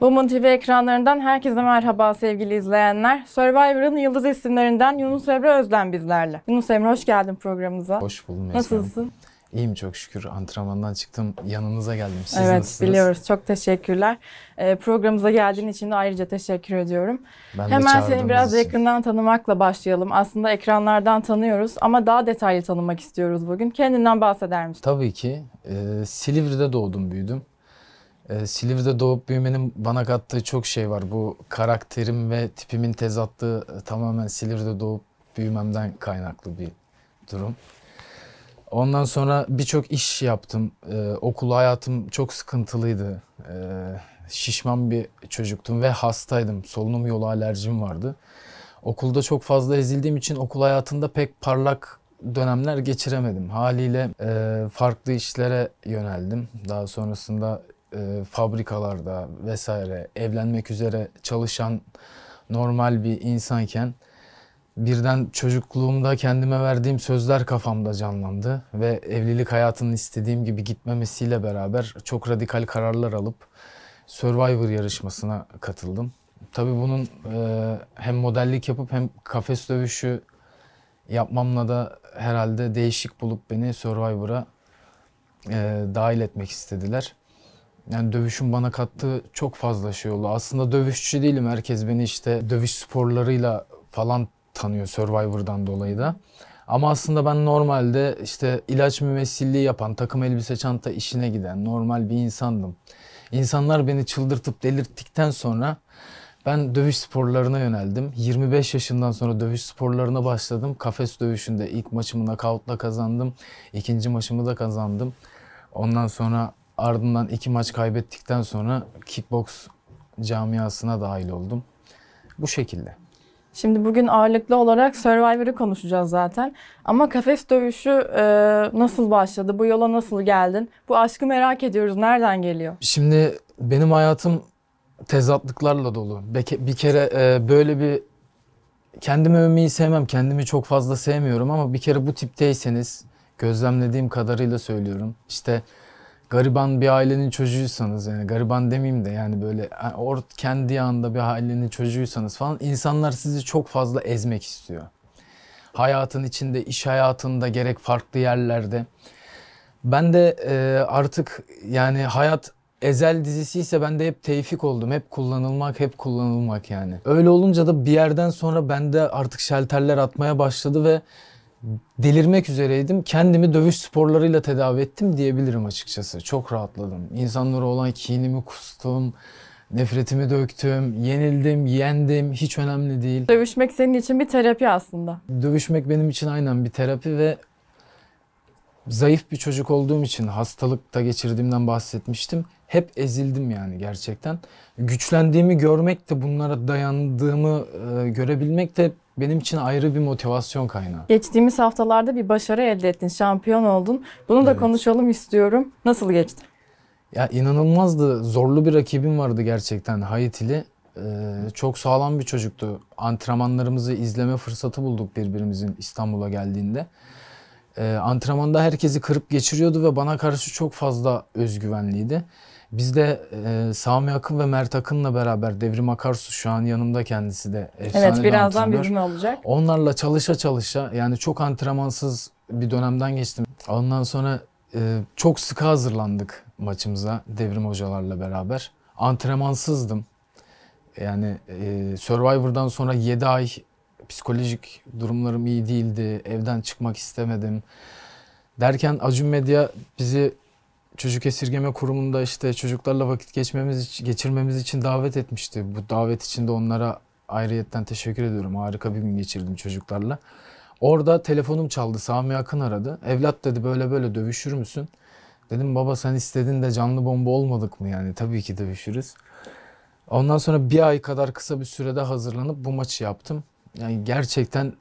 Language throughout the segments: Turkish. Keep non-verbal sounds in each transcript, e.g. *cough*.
Woman TV ekranlarından herkese merhaba sevgili izleyenler. Survivor'ın yıldız isimlerinden Yunus Emre Özden bizlerle. Yunus Emre hoş geldin programımıza. Hoş buldum Nasılsın? İyiyim çok şükür. Antrenmandan çıktım. Yanınıza geldim. Siz evet nasılsınız? biliyoruz. Çok teşekkürler. E, programımıza geldiğin için de ayrıca teşekkür ediyorum. Ben Hemen seni biraz için. yakından tanımakla başlayalım. Aslında ekranlardan tanıyoruz ama daha detaylı tanımak istiyoruz bugün. Kendinden bahseder misin? Tabii ki. E, Silivri'de doğdum büyüdüm e, Silivri'de doğup büyümenin bana kattığı çok şey var. Bu karakterim ve tipimin tezatlı e, tamamen Silivri'de doğup büyümemden kaynaklı bir durum. Ondan sonra birçok iş yaptım. E, okul hayatım çok sıkıntılıydı. E, şişman bir çocuktum ve hastaydım. Solunum yolu alerjim vardı. Okulda çok fazla ezildiğim için okul hayatında pek parlak dönemler geçiremedim. Haliyle e, farklı işlere yöneldim. Daha sonrasında e, fabrikalarda vesaire evlenmek üzere çalışan normal bir insanken birden çocukluğumda kendime verdiğim sözler kafamda canlandı ve evlilik hayatının istediğim gibi gitmemesiyle beraber çok radikal kararlar alıp Survivor yarışmasına katıldım. Tabii bunun e, hem modellik yapıp hem kafes dövüşü yapmamla da herhalde değişik bulup beni Survivor'a e, dahil etmek istediler. Yani dövüşün bana kattığı çok fazla şey oldu. Aslında dövüşçü değilim. Herkes beni işte dövüş sporlarıyla falan tanıyor Survivor'dan dolayı da. Ama aslında ben normalde işte ilaç mümessilliği yapan, takım elbise çanta işine giden normal bir insandım. İnsanlar beni çıldırtıp delirttikten sonra ben dövüş sporlarına yöneldim. 25 yaşından sonra dövüş sporlarına başladım. Kafes dövüşünde ilk maçımı nakavtla kazandım. İkinci maçımı da kazandım. Ondan sonra Ardından iki maç kaybettikten sonra kickbox camiasına dahil oldum. Bu şekilde. Şimdi bugün ağırlıklı olarak Survivor'ı konuşacağız zaten. Ama kafes dövüşü e, nasıl başladı? Bu yola nasıl geldin? Bu aşkı merak ediyoruz. Nereden geliyor? Şimdi benim hayatım tezatlıklarla dolu. Bir kere e, böyle bir kendimi övmeyi sevmem. Kendimi çok fazla sevmiyorum ama bir kere bu tipteyseniz gözlemlediğim kadarıyla söylüyorum. İşte gariban bir ailenin çocuğuysanız yani gariban demeyeyim de yani böyle or kendi yanında bir ailenin çocuğuysanız falan insanlar sizi çok fazla ezmek istiyor. Hayatın içinde, iş hayatında gerek farklı yerlerde. Ben de e, artık yani hayat Ezel dizisi ise ben de hep tevfik oldum. Hep kullanılmak, hep kullanılmak yani. Öyle olunca da bir yerden sonra bende artık şelterler atmaya başladı ve delirmek üzereydim. Kendimi dövüş sporlarıyla tedavi ettim diyebilirim açıkçası. Çok rahatladım. İnsanlara olan kinimi kustum. Nefretimi döktüm, yenildim, yendim, hiç önemli değil. Dövüşmek senin için bir terapi aslında. Dövüşmek benim için aynen bir terapi ve zayıf bir çocuk olduğum için hastalıkta geçirdiğimden bahsetmiştim. Hep ezildim yani gerçekten. Güçlendiğimi görmek de bunlara dayandığımı e, görebilmek de benim için ayrı bir motivasyon kaynağı. Geçtiğimiz haftalarda bir başarı elde ettin, şampiyon oldun. Bunu da evet. konuşalım istiyorum. Nasıl geçti? Ya inanılmazdı. Zorlu bir rakibim vardı gerçekten Haitili. Ee, çok sağlam bir çocuktu. Antrenmanlarımızı izleme fırsatı bulduk birbirimizin İstanbul'a geldiğinde. Ee, antrenmanda herkesi kırıp geçiriyordu ve bana karşı çok fazla özgüvenliydi. Biz de e, Sami Akın ve Mert Akın'la beraber Devrim Akarsu şu an yanımda kendisi de efsane Evet birazdan bir bizimle olacak. Onlarla çalışa çalışa yani çok antrenmansız bir dönemden geçtim. Ondan sonra e, çok sıkı hazırlandık maçımıza Devrim hocalarla beraber. Antrenmansızdım. Yani e, Survivor'dan sonra 7 ay psikolojik durumlarım iyi değildi. Evden çıkmak istemedim. Derken Acun Medya bizi çocuk esirgeme kurumunda işte çocuklarla vakit geçmemiz geçirmemiz için davet etmişti. Bu davet için de onlara ayrıyetten teşekkür ediyorum. Harika bir gün geçirdim çocuklarla. Orada telefonum çaldı. Sami Akın aradı. Evlat dedi böyle böyle dövüşür müsün? Dedim baba sen istedin de canlı bomba olmadık mı yani? Tabii ki dövüşürüz. Ondan sonra bir ay kadar kısa bir sürede hazırlanıp bu maçı yaptım. Yani gerçekten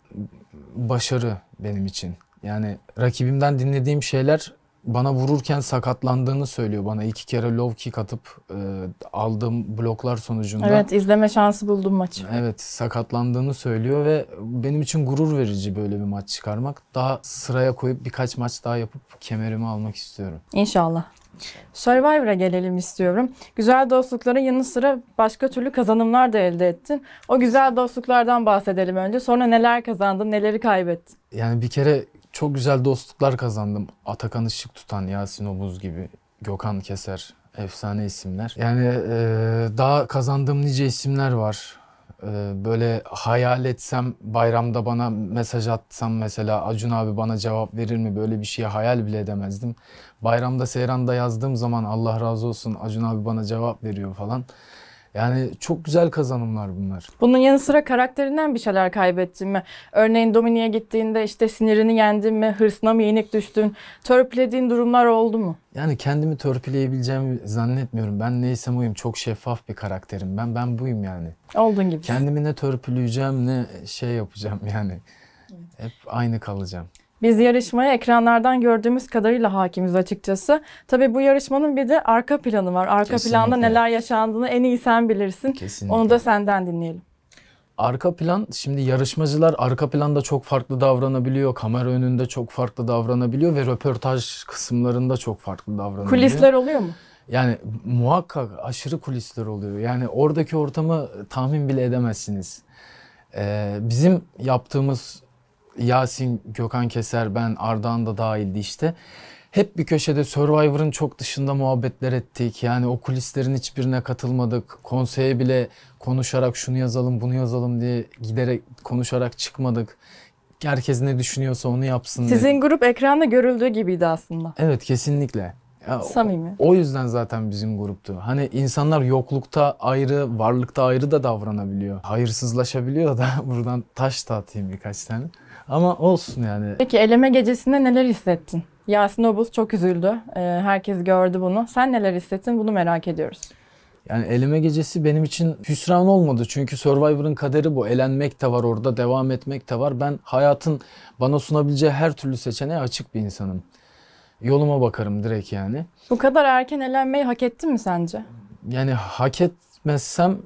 başarı benim için. Yani rakibimden dinlediğim şeyler bana vururken sakatlandığını söylüyor bana. iki kere low kick atıp e, aldığım bloklar sonucunda. Evet izleme şansı buldum maçı. Evet sakatlandığını söylüyor ve benim için gurur verici böyle bir maç çıkarmak. Daha sıraya koyup birkaç maç daha yapıp kemerimi almak istiyorum. İnşallah. Survivor'a gelelim istiyorum. Güzel dostlukların yanı sıra başka türlü kazanımlar da elde ettin. O güzel dostluklardan bahsedelim önce. Sonra neler kazandın, neleri kaybettin? Yani bir kere çok güzel dostluklar kazandım. Atakan Işık tutan, Yasin Obuz gibi, Gökhan Keser, efsane isimler. Yani e, daha kazandığım nice isimler var. E, böyle hayal etsem bayramda bana mesaj atsam mesela Acun abi bana cevap verir mi böyle bir şeye hayal bile edemezdim. Bayramda Seyran'da yazdığım zaman Allah razı olsun Acun abi bana cevap veriyor falan. Yani çok güzel kazanımlar bunlar. Bunun yanı sıra karakterinden bir şeyler kaybettin mi? Örneğin Domini'ye gittiğinde işte sinirini yendin mi? Hırsına mı yenik düştün? Törpülediğin durumlar oldu mu? Yani kendimi törpüleyebileceğimi zannetmiyorum. Ben neysem oyum. Çok şeffaf bir karakterim. Ben ben buyum yani. Olduğun gibi. Kendimi ne törpüleyeceğim ne şey yapacağım yani. Hep aynı kalacağım. Biz yarışmaya ekranlardan gördüğümüz kadarıyla hakimiz açıkçası. Tabii bu yarışmanın bir de arka planı var. Arka Kesinlikle. planda neler yaşandığını en iyi sen bilirsin. Kesinlikle. Onu da senden dinleyelim. Arka plan şimdi yarışmacılar arka planda çok farklı davranabiliyor. Kamera önünde çok farklı davranabiliyor ve röportaj kısımlarında çok farklı davranabiliyor. Kulisler oluyor mu? Yani muhakkak aşırı kulisler oluyor. Yani oradaki ortamı tahmin bile edemezsiniz. Ee, bizim yaptığımız Yasin, Gökhan Keser, ben, Ardahan da dahildi işte. Hep bir köşede Survivor'ın çok dışında muhabbetler ettik. Yani o kulislerin hiçbirine katılmadık. Konseye bile konuşarak şunu yazalım, bunu yazalım diye giderek konuşarak çıkmadık herkes ne düşünüyorsa onu yapsın Sizin grup ekranda görüldüğü gibiydi aslında. Evet kesinlikle. Ya, Samimi. O, o yüzden zaten bizim gruptu. Hani insanlar yoklukta ayrı, varlıkta ayrı da davranabiliyor. Hayırsızlaşabiliyor da *laughs* buradan taş da atayım birkaç tane. Ama olsun yani. Peki eleme gecesinde neler hissettin? Yasin Obuz çok üzüldü. Ee, herkes gördü bunu. Sen neler hissettin? Bunu merak ediyoruz. Yani eleme gecesi benim için hüsran olmadı. Çünkü Survivor'ın kaderi bu. Elenmek de var orada, devam etmek de var. Ben hayatın bana sunabileceği her türlü seçeneğe açık bir insanım. Yoluma bakarım direkt yani. Bu kadar erken elenmeyi hak ettin mi sence? Yani hak etmezsem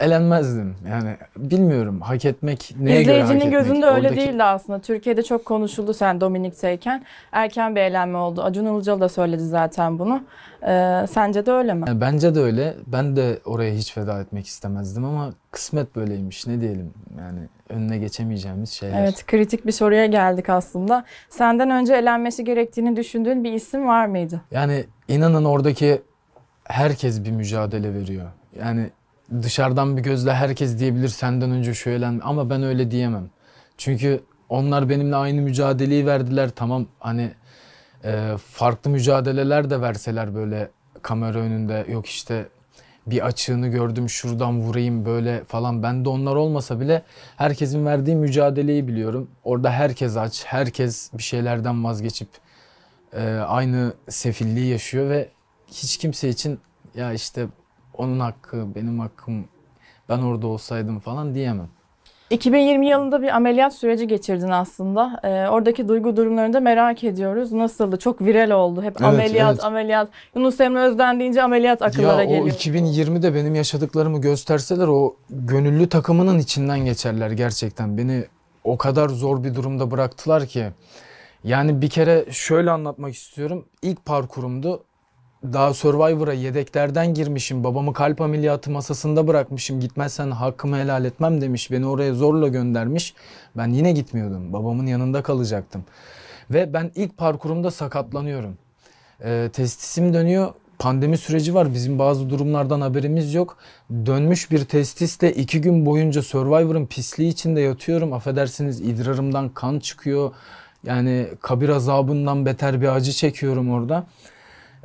elenmezdim. Yani bilmiyorum hak etmek neye göre hak etmek. gözünde öyle Oradaki... değildi aslında. Türkiye'de çok konuşuldu sen Dominik'teyken. Erken bir elenme oldu. Acun Ilıcalı da söyledi zaten bunu. Ee, sence de öyle mi? Yani bence de öyle. Ben de oraya hiç feda etmek istemezdim ama kısmet böyleymiş ne diyelim. Yani önüne geçemeyeceğimiz şeyler. Evet kritik bir soruya geldik aslında. Senden önce elenmesi gerektiğini düşündüğün bir isim var mıydı? Yani inanın oradaki herkes bir mücadele veriyor. Yani dışarıdan bir gözle herkes diyebilir senden önce şöyle ama ben öyle diyemem. Çünkü onlar benimle aynı mücadeleyi verdiler. Tamam hani e, farklı mücadeleler de verseler böyle kamera önünde yok işte bir açığını gördüm şuradan vurayım böyle falan. Ben de onlar olmasa bile herkesin verdiği mücadeleyi biliyorum. Orada herkes aç, herkes bir şeylerden vazgeçip e, aynı sefilliği yaşıyor ve hiç kimse için ya işte onun hakkı, benim hakkım, ben orada olsaydım falan diyemem. 2020 yılında bir ameliyat süreci geçirdin aslında. E, oradaki duygu durumlarını da merak ediyoruz. Nasıldı? Çok viral oldu. Hep evet, ameliyat, evet. ameliyat. Yunus Emre Özden deyince ameliyat akıllara ya, geliyor. O 2020'de benim yaşadıklarımı gösterseler o gönüllü takımının içinden geçerler gerçekten. Beni o kadar zor bir durumda bıraktılar ki. Yani bir kere şöyle anlatmak istiyorum. İlk parkurumdu daha Survivor'a yedeklerden girmişim. Babamı kalp ameliyatı masasında bırakmışım. Gitmezsen hakkımı helal etmem demiş. Beni oraya zorla göndermiş. Ben yine gitmiyordum. Babamın yanında kalacaktım. Ve ben ilk parkurumda sakatlanıyorum. E, testisim dönüyor. Pandemi süreci var. Bizim bazı durumlardan haberimiz yok. Dönmüş bir testisle iki gün boyunca Survivor'ın pisliği içinde yatıyorum. Affedersiniz idrarımdan kan çıkıyor. Yani kabir azabından beter bir acı çekiyorum orada.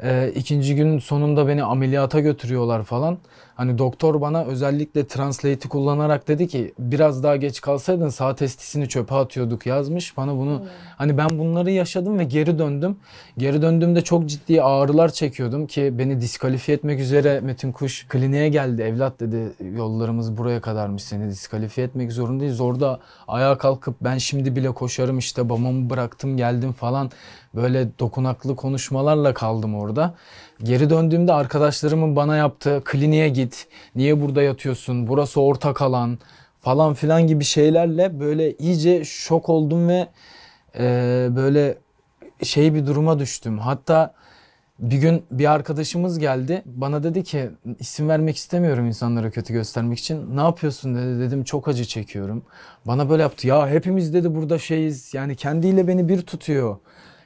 E, ikinci gün sonunda beni ameliyata götürüyorlar falan. Hani doktor bana özellikle translate'i kullanarak dedi ki biraz daha geç kalsaydın sağ testisini çöpe atıyorduk yazmış. Bana bunu hmm. hani ben bunları yaşadım ve geri döndüm. Geri döndüğümde çok ciddi ağrılar çekiyordum ki beni diskalifiye etmek üzere Metin Kuş kliniğe geldi. Evlat dedi yollarımız buraya kadarmış seni diskalifiye etmek zorundayız. Orada ayağa kalkıp ben şimdi bile koşarım işte babamı bıraktım geldim falan böyle dokunaklı konuşmalarla kaldım orada. Geri döndüğümde arkadaşlarımın bana yaptığı kliniğe git, niye burada yatıyorsun, burası ortak alan falan filan gibi şeylerle böyle iyice şok oldum ve e, böyle şey bir duruma düştüm. Hatta bir gün bir arkadaşımız geldi bana dedi ki isim vermek istemiyorum insanlara kötü göstermek için. Ne yapıyorsun dedi dedim çok acı çekiyorum. Bana böyle yaptı ya hepimiz dedi burada şeyiz yani kendiyle beni bir tutuyor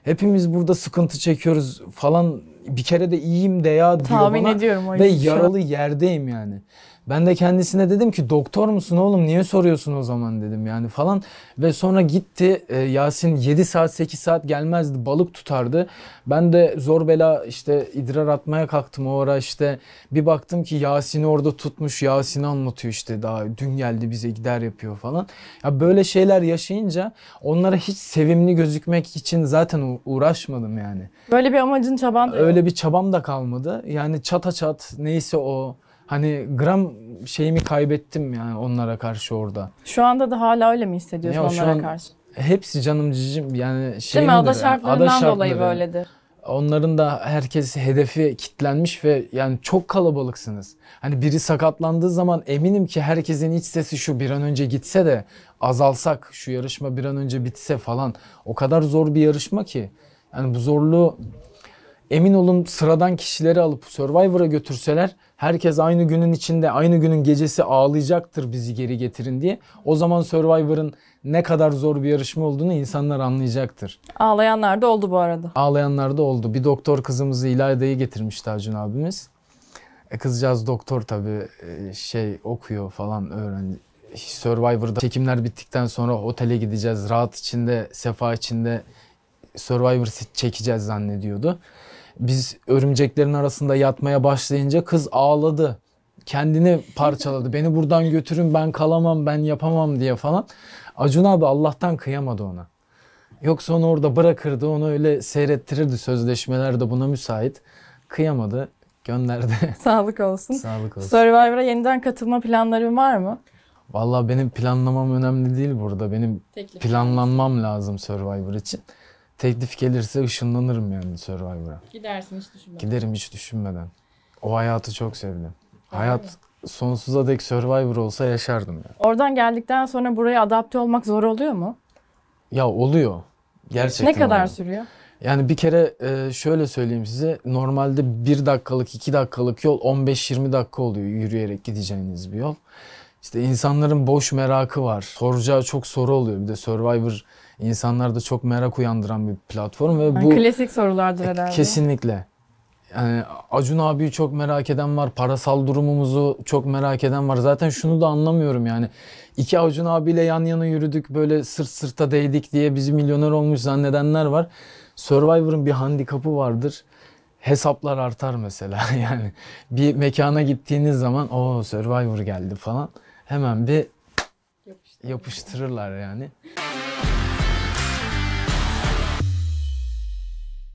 hepimiz burada sıkıntı çekiyoruz falan bir kere de iyiyim de ya diyor Tahmin bana. ediyorum o Ve yaralı yerdeyim yani. Ben de kendisine dedim ki doktor musun oğlum niye soruyorsun o zaman dedim yani falan. Ve sonra gitti e, Yasin 7 saat 8 saat gelmezdi balık tutardı. Ben de zor bela işte idrar atmaya kalktım o ara işte bir baktım ki Yasin'i orada tutmuş Yasin'i anlatıyor işte daha dün geldi bize gider yapıyor falan. Ya böyle şeyler yaşayınca onlara hiç sevimli gözükmek için zaten uğraşmadım yani. Böyle bir amacın çaban Öyle bir çabam da kalmadı. Yani çata çat neyse o hani gram şeyimi kaybettim yani onlara karşı orada. Şu anda da hala öyle mi hissediyorsun ya, onlara an, karşı? Hepsi canım cicim yani şeyimdir. Değil mi? Ada şartlarından ada dolayı böyledir. Onların da herkes hedefi kitlenmiş ve yani çok kalabalıksınız. Hani biri sakatlandığı zaman eminim ki herkesin iç sesi şu bir an önce gitse de azalsak şu yarışma bir an önce bitse falan. O kadar zor bir yarışma ki. Yani bu zorluğu emin olun sıradan kişileri alıp Survivor'a götürseler Herkes aynı günün içinde, aynı günün gecesi ağlayacaktır bizi geri getirin diye. O zaman Survivor'ın ne kadar zor bir yarışma olduğunu insanlar anlayacaktır. Ağlayanlar da oldu bu arada. Ağlayanlar da oldu. Bir doktor kızımızı İlayda'yı getirmişti Acun abimiz. E kızcağız doktor tabii e, şey okuyor falan öğrenci. Survivor'da çekimler bittikten sonra otele gideceğiz. Rahat içinde, sefa içinde Survivor çekeceğiz zannediyordu. Biz örümceklerin arasında yatmaya başlayınca kız ağladı. Kendini parçaladı. Beni buradan götürün ben kalamam ben yapamam diye falan. Acun abi Allah'tan kıyamadı ona. Yoksa onu orada bırakırdı onu öyle seyrettirirdi sözleşmeler de buna müsait. Kıyamadı gönderdi. *laughs* Sağlık olsun. Sağlık olsun. Survivor'a yeniden katılma planların var mı? Valla benim planlamam önemli değil burada. Benim Teklif. planlanmam lazım Survivor için teklif gelirse ışınlanırım yani Survivor'a. Gidersin hiç düşünmeden. Giderim hiç düşünmeden. O hayatı çok sevdim. Değil Hayat mi? sonsuza dek Survivor olsa yaşardım yani. Oradan geldikten sonra buraya adapte olmak zor oluyor mu? Ya oluyor. Gerçekten Ne kadar oluyor. sürüyor? Yani bir kere e, şöyle söyleyeyim size. Normalde 1 dakikalık, 2 dakikalık yol 15-20 dakika oluyor yürüyerek gideceğiniz bir yol. İşte insanların boş merakı var. Soracağı çok soru oluyor. Bir de Survivor insanlarda çok merak uyandıran bir platform ve bu klasik sorulardır e, herhalde. Kesinlikle. Yani Acun abiyi çok merak eden var. Parasal durumumuzu çok merak eden var. Zaten şunu da anlamıyorum yani. İki Acun abiyle yan yana yürüdük böyle sırt sırta değdik diye bizi milyoner olmuş zannedenler var. Survivor'ın bir handikapı vardır. Hesaplar artar mesela *laughs* yani. Bir mekana gittiğiniz zaman o Survivor geldi falan. Hemen bir yapıştırırlar yani.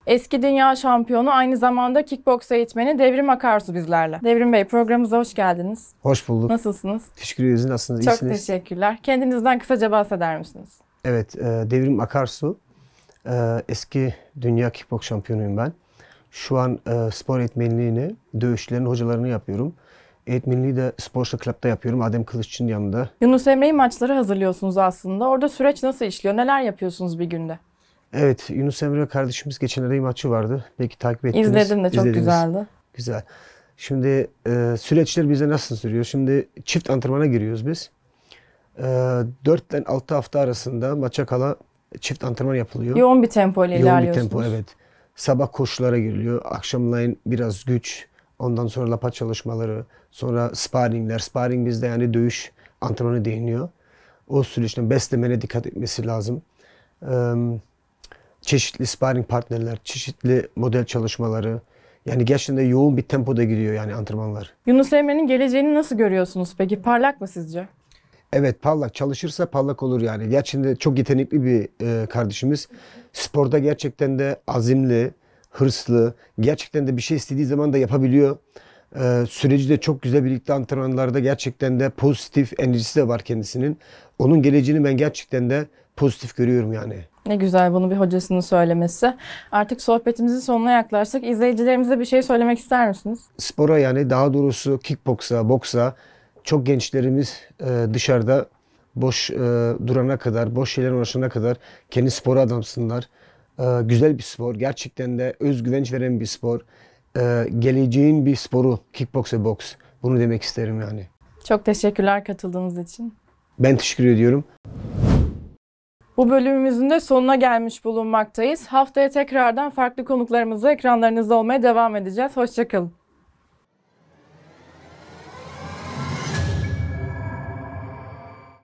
Eski dünya şampiyonu aynı zamanda kickboks eğitmeni Devrim Akarsu bizlerle. Devrim Bey programımıza hoş geldiniz. Hoş bulduk. Nasılsınız? Teşekkür ederiz. Nasılsınız? Çok İyisiniz? teşekkürler. Kendinizden kısaca bahseder misiniz? Evet, e, Devrim Akarsu. E, eski dünya kickboks şampiyonuyum ben. Şu an e, spor eğitmenliğini, dövüşçülerin hocalarını yapıyorum. Eğitmenliği de Sportsa Club'da yapıyorum. Adem Kılıççı'nın yanında. Yunus Emre'yi maçları hazırlıyorsunuz aslında. Orada süreç nasıl işliyor? Neler yapıyorsunuz bir günde? Evet Yunus Emre kardeşimiz geçenlerde bir maçı vardı. Belki takip ettiniz. İzledim de çok izlediniz. güzeldi. Güzel. Şimdi e, süreçler bize nasıl sürüyor? Şimdi çift antrenmana giriyoruz biz. E, 4 ile 6 hafta arasında maça kala çift antrenman yapılıyor. Yoğun bir tempo ile Yoğun ilerliyorsunuz. Yoğun bir tempo evet. Sabah koşulara giriliyor. akşamlayın biraz güç. Ondan sonra lapa çalışmaları. Sonra sparringler. Sparring bizde yani dövüş antrenmanı değiniyor. O süreçte beslemene dikkat etmesi lazım. Evet çeşitli sparring partnerler, çeşitli model çalışmaları. Yani gerçekten de yoğun bir tempoda gidiyor yani antrenmanlar. Yunus Emre'nin geleceğini nasıl görüyorsunuz peki? Parlak mı sizce? Evet parlak. Çalışırsa parlak olur yani. Gerçekten de çok yetenekli bir e, kardeşimiz. Sporda gerçekten de azimli, hırslı. Gerçekten de bir şey istediği zaman da yapabiliyor. E, süreci de çok güzel birlikte antrenmanlarda gerçekten de pozitif enerjisi de var kendisinin. Onun geleceğini ben gerçekten de pozitif görüyorum yani. Ne güzel bunu bir hocasının söylemesi. Artık sohbetimizin sonuna yaklaştık. İzleyicilerimize bir şey söylemek ister misiniz? Spora yani daha doğrusu kickboksa, boksa çok gençlerimiz e, dışarıda boş e, durana kadar, boş şeyler uğraşana kadar kendi spora adamsınlar. E, güzel bir spor. Gerçekten de özgüvenç veren bir spor. Geleceğin bir sporu kickboks ve boks. Bunu demek isterim yani. Çok teşekkürler katıldığınız için. Ben teşekkür ediyorum. Bu bölümümüzün de sonuna gelmiş bulunmaktayız. Haftaya tekrardan farklı konuklarımızla ekranlarınızda olmaya devam edeceğiz. Hoşçakalın.